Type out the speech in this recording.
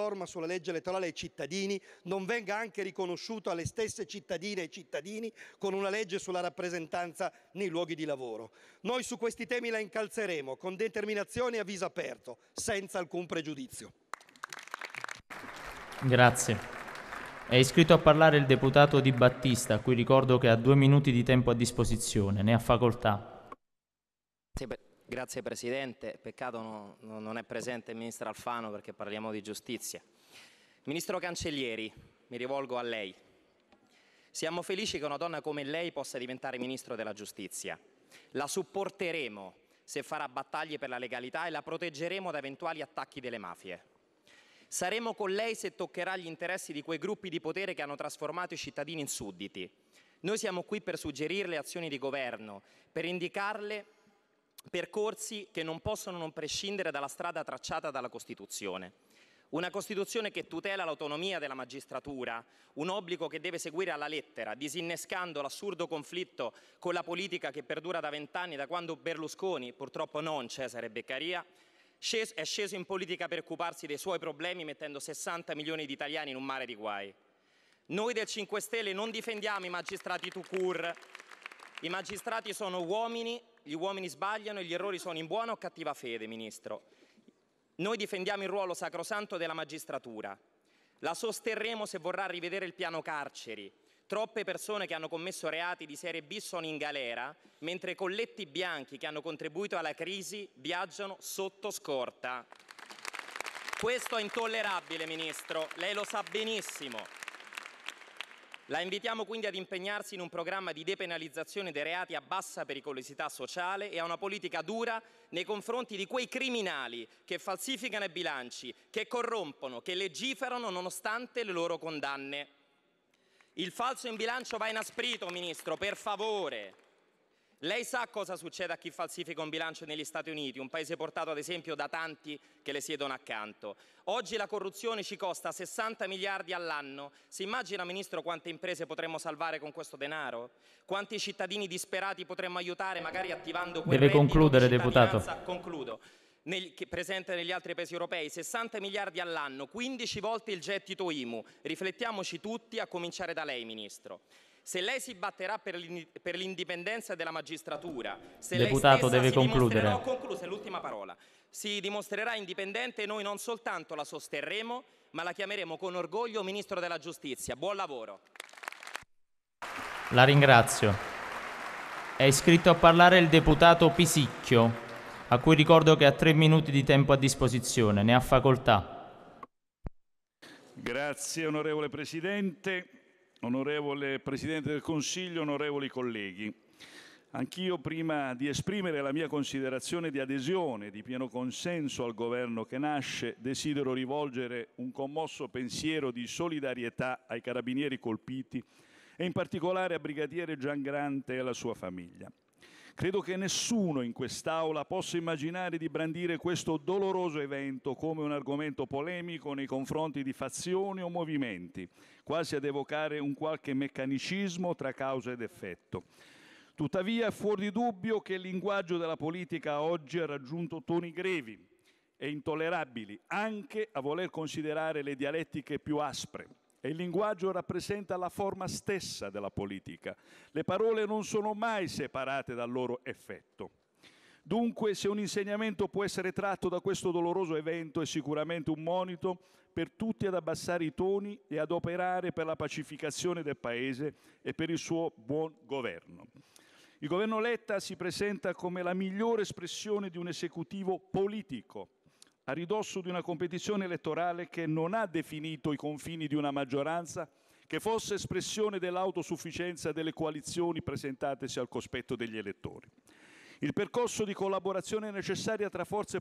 norma sulla legge elettorale ai cittadini non venga anche riconosciuto alle stesse cittadine e cittadini con una legge sulla rappresentanza nei luoghi di lavoro. Noi su questi temi la incalzeremo con determinazione e a viso aperto, senza alcun pregiudizio. Grazie. È iscritto a parlare il deputato Di Battista, a cui ricordo che ha due minuti di tempo a disposizione. Ne ha facoltà. Sì, Grazie Presidente, peccato no, no, non è presente il Ministro Alfano perché parliamo di giustizia. Ministro Cancellieri, mi rivolgo a lei. Siamo felici che una donna come lei possa diventare Ministro della Giustizia. La supporteremo se farà battaglie per la legalità e la proteggeremo da eventuali attacchi delle mafie. Saremo con lei se toccherà gli interessi di quei gruppi di potere che hanno trasformato i cittadini in sudditi. Noi siamo qui per suggerirle azioni di governo, per indicarle percorsi che non possono non prescindere dalla strada tracciata dalla Costituzione. Una Costituzione che tutela l'autonomia della magistratura, un obbligo che deve seguire alla lettera, disinnescando l'assurdo conflitto con la politica che perdura da vent'anni, da quando Berlusconi, purtroppo non Cesare Beccaria, è sceso in politica per occuparsi dei suoi problemi mettendo 60 milioni di italiani in un mare di guai. Noi del 5 Stelle non difendiamo i magistrati tout court, i magistrati sono uomini, gli uomini sbagliano e gli errori sono in buona o cattiva fede, Ministro. Noi difendiamo il ruolo sacrosanto della magistratura. La sosterremo se vorrà rivedere il piano carceri. Troppe persone che hanno commesso reati di serie B sono in galera, mentre colletti bianchi che hanno contribuito alla crisi viaggiano sotto scorta. Questo è intollerabile, Ministro, lei lo sa benissimo. La invitiamo quindi ad impegnarsi in un programma di depenalizzazione dei reati a bassa pericolosità sociale e a una politica dura nei confronti di quei criminali che falsificano i bilanci, che corrompono, che legiferano nonostante le loro condanne. Il falso in bilancio va inasprito, Ministro, per favore. Lei sa cosa succede a chi falsifica un bilancio negli Stati Uniti, un paese portato ad esempio da tanti che le siedono accanto. Oggi la corruzione ci costa 60 miliardi all'anno. Si immagina, Ministro, quante imprese potremmo salvare con questo denaro? Quanti cittadini disperati potremmo aiutare magari attivando quel Deve concludere, deputato. Concludo. Nel, presente negli altri paesi europei, 60 miliardi all'anno, 15 volte il gettito IMU. Riflettiamoci tutti, a cominciare da lei, Ministro. Se lei si batterà per, l'indipendenza della magistratura, se Deputato lei deve concludere. Ho concluso, è l'ultima parola. Si dimostrerà indipendente, noi non soltanto la sosterremo, ma la chiameremo con orgoglio Ministro della Giustizia. Buon lavoro. La ringrazio. È iscritto a parlare il deputato Pisicchio, a cui ricordo che ha tre minuti di tempo a disposizione. Ne ha facoltà. Grazie, onorevole Presidente onorevole Presidente del Consiglio, onorevoli colleghi, anch'io prima di esprimere la mia considerazione di adesione, di pieno consenso al governo che nasce, desidero rivolgere un commosso pensiero di solidarietà ai carabinieri colpiti e in particolare a Brigadiere Gian Grante e alla sua famiglia. Credo che nessuno in quest'Aula possa immaginare di brandire questo doloroso evento come un argomento polemico nei confronti di fazioni o movimenti, quasi ad evocare un qualche meccanicismo tra causa ed effetto. Tuttavia è fuori di dubbio che il linguaggio della politica oggi ha raggiunto toni grevi e intollerabili, anche a voler considerare le dialettiche più aspre e il linguaggio rappresenta la forma stessa della politica. Le parole non sono mai separate dal loro effetto. Dunque, se un insegnamento può essere tratto da questo doloroso evento, è sicuramente un monito per tutti ad abbassare i toni e ad operare per la pacificazione del Paese e per il suo buon governo. Il governo Letta si presenta come la migliore espressione di un esecutivo politico, a ridosso di una competizione elettorale che non ha definito i confini di una maggioranza che fosse espressione dell'autosufficienza delle coalizioni presentatesi al cospetto degli elettori. Il percorso di collaborazione necessaria tra forze